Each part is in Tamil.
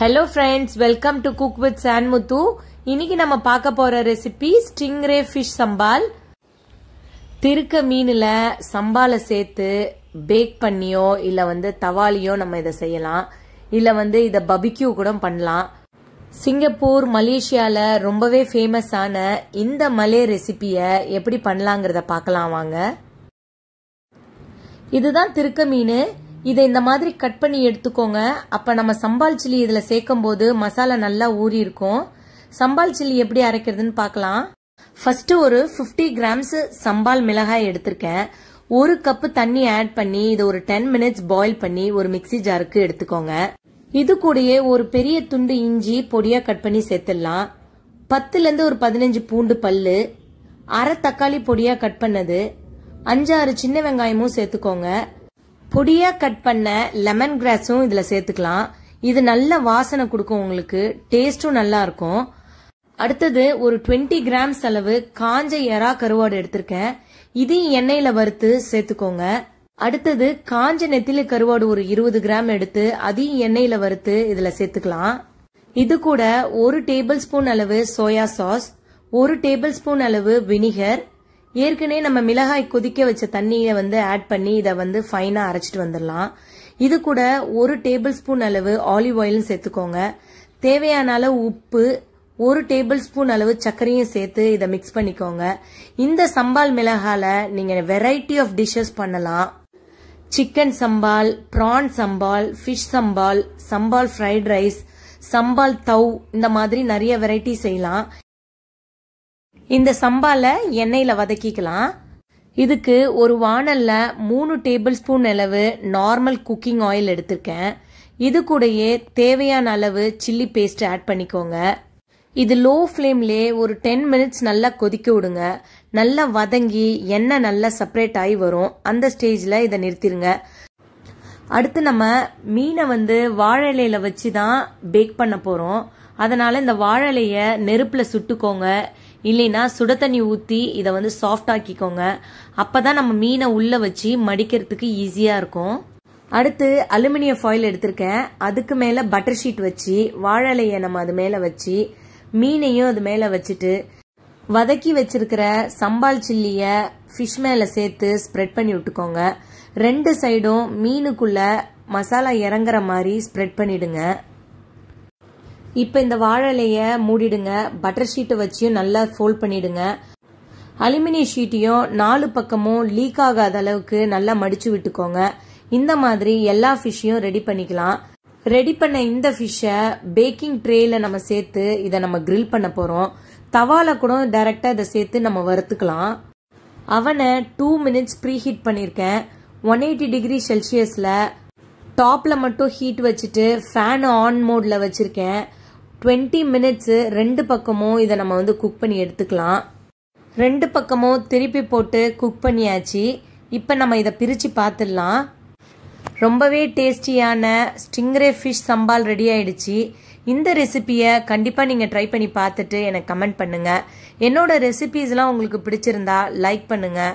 hello friends welcome to cook with சான்முத்து இன்னைக்கு நம்ம பார்க்க போற ரெசிபி ஸ்டிங்ரே ஃபிஷ் சம்பால் திருக்க மீனில் சம்பாலை சேர்த்து பேக் பண்ணியோ இல்லை வந்து தவாலியோ நம்ம இதை செய்யலாம் இல்லை வந்து இதை பபிக்யூ கூட பண்ணலாம் சிங்கப்பூர் மலேசியாவில் ரொம்பவே ஃபேமஸான இந்த மலே ரெசிபியை எப்படி பண்ணலாங்கிறத பார்க்கலாம் வாங்க இதுதான் திருக்க மீன் இதை இந்த மாதிரி கட் பண்ணி எடுத்துக்கோங்க அப்போ நம்ம சம்பால் சில்லி இதில் சேர்க்கும் போது மசாலா நல்லா ஊறி இருக்கும் சம்பால் சில்லி எப்படி அரைக்கிறதுன்னு பார்க்கலாம் ஃபர்ஸ்ட் ஒரு ஃபிஃப்டி கிராம்ஸ் சம்பால் மிளகாய் எடுத்திருக்கேன் ஒரு கப்பு தண்ணி ஆட் பண்ணி இதை ஒரு டென் மினிட்ஸ் பாயில் பண்ணி ஒரு மிக்சி ஜாருக்கு எடுத்துக்கோங்க இது கூடயே ஒரு பெரிய துண்டு இஞ்சி பொடியாக கட் பண்ணி சேர்த்துடலாம் பத்துலேருந்து ஒரு பதினஞ்சு பூண்டு பல்லு அரை தக்காளி பொடியாக கட் பண்ணது அஞ்சாறு சின்ன வெங்காயமும் சேர்த்துக்கோங்க பொடியாக கட் பண்ண லெமன் கிராஸும் இதில் சேர்த்துக்கலாம் இது நல்ல வாசனை கொடுக்கும் உங்களுக்கு டேஸ்ட்டும் நல்லா இருக்கும் அடுத்தது ஒரு டுவெண்ட்டி கிராம்ஸ் அளவு காஞ்ச எறா கருவாடு எடுத்திருக்கேன் இதையும் எண்ணெயில் வறுத்து சேர்த்துக்கோங்க அடுத்தது காஞ்ச நெத்திலி கருவாடு ஒரு இருபது கிராம் எடுத்து அதையும் எண்ணெயில் வறுத்து இதில் சேர்த்துக்கலாம் இது கூட ஒரு டேபிள் ஸ்பூன் அளவு சோயா சாஸ் ஒரு டேபிள் ஸ்பூன் அளவு வினிகர் ஏற்கனவே நம்ம மிளகாய் கொதிக்க வச்ச தண்ணியை வந்து ஆட் பண்ணி இதை வந்து ஃபைனாக அரைச்சிட்டு வந்துடலாம் இது கூட ஒரு டேபிள் ஸ்பூன் அளவு ஆலிவ் ஆயிலும் சேர்த்துக்கோங்க தேவையான அளவு உப்பு ஒரு டேபிள் ஸ்பூன் அளவு சர்க்கரையும் சேர்த்து இதை மிக்ஸ் பண்ணிக்கோங்க இந்த சம்பால் மிளகால நீங்கள் வெரைட்டி ஆஃப் டிஷ்ஷஸ் பண்ணலாம் chicken sambal prawn sambal fish sambal sambal fried rice sambal தவ் இந்த மாதிரி நிறைய வெரைட்டி செய்யலாம் இந்த சம்பாவில் எண்ணெயில் வதக்கிக்கலாம் இதுக்கு ஒரு வானல்ல மூணு டேபிள் ஸ்பூன் அளவு நார்மல் குக்கிங் ஆயில் எடுத்திருக்கேன் இது கூடயே தேவையான அளவு சில்லி பேஸ்ட் ஆட் பண்ணிக்கோங்க இது லோ ஃப்ளேம்லே ஒரு டென் மினிட்ஸ் நல்லா கொதிக்க விடுங்க நல்லா வதங்கி எண்ணெய் நல்லா செப்பரேட் ஆகி வரும் அந்த ஸ்டேஜில் இதை நிறுத்திடுங்க அடுத்து நம்ம மீனை வந்து வாழை இலையில வச்சு தான் பேக் பண்ண போகிறோம் அதனால் இந்த வாழலைய நெருப்பில் சுட்டுக்கோங்க இல்லைன்னா சுட தண்ணி ஊற்றி இதை வந்து சாஃப்ட் ஆக்கிக்கோங்க அப்போ தான் நம்ம மீனை உள்ளே வச்சு மடிக்கிறதுக்கு ஈஸியாக இருக்கும் அடுத்து அலுமினிய ஃபாயில் எடுத்திருக்கேன் அதுக்கு மேலே பட்டர் ஷீட் வச்சு வாழலைய நம்ம அது மேலே வச்சு மீனையும் அது மேலே வச்சுட்டு வதக்கி வச்சிருக்கிற சம்பால் சில்லியை ஃபிஷ் மேலே சேர்த்து ஸ்ப்ரெட் பண்ணி விட்டுக்கோங்க ரெண்டு சைடும் மீனுக்குள்ள மசாலா இறங்குற மாதிரி ஸ்ப்ரெட் பண்ணிடுங்க இப்போ இந்த வாழை இலையை மூடிடுங்க பட்டர் ஷீட்டை வச்சியும் நல்லா ஃபோல்ட் பண்ணிடுங்க அலுமினிய ஷீட்டையும் நாலு பக்கமும் லீக் ஆகாத அளவுக்கு நல்லா மடிச்சு விட்டுக்கோங்க இந்த மாதிரி எல்லா ஃபிஷ்ஷையும் ரெடி பண்ணிக்கலாம் ரெடி பண்ண இந்த ஃபிஷ்ஷை பேக்கிங் ட்ரேயில் நம்ம சேர்த்து இதை நம்ம கிரில் பண்ண போகிறோம் தவால கூட டைரக்டா இதை சேர்த்து நம்ம வறுத்துக்கலாம் அவனை டூ மினிட்ஸ் ப்ரீ ஹீட் பண்ணியிருக்கேன் ஒன் எயிட்டி டிகிரி செல்சியஸில் டாப்பில் மட்டும் ஹீட் வச்சுட்டு ஃபேன் ஆன் மோட்ல வச்சுருக்கேன் டுவெண்ட்டி மினிட்ஸு ரெண்டு பக்கமும் இதை நம்ம வந்து குக் பண்ணி எடுத்துக்கலாம் ரெண்டு பக்கமும் திருப்பி போட்டு குக் பண்ணியாச்சு இப்போ நம்ம இதை பிரித்து பார்த்துடலாம் ரொம்பவே டேஸ்டியான ஸ்டிங்ரே ஃபிஷ் சம்பால் ரெடி ஆயிடுச்சு இந்த ரெசிபியை கண்டிப்பாக நீங்கள் ட்ரை பண்ணி பார்த்துட்டு எனக்கு கமெண்ட் பண்ணுங்கள் என்னோட ரெசிபீஸ்லாம் உங்களுக்கு பிடிச்சிருந்தா லைக் பண்ணுங்கள்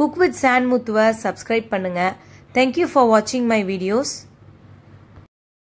குக் வித் சாண்ட் சப்ஸ்கிரைப் பண்ணுங்க தேங்க்யூ ஃபார் வாட்சிங் மை வீடியோஸ்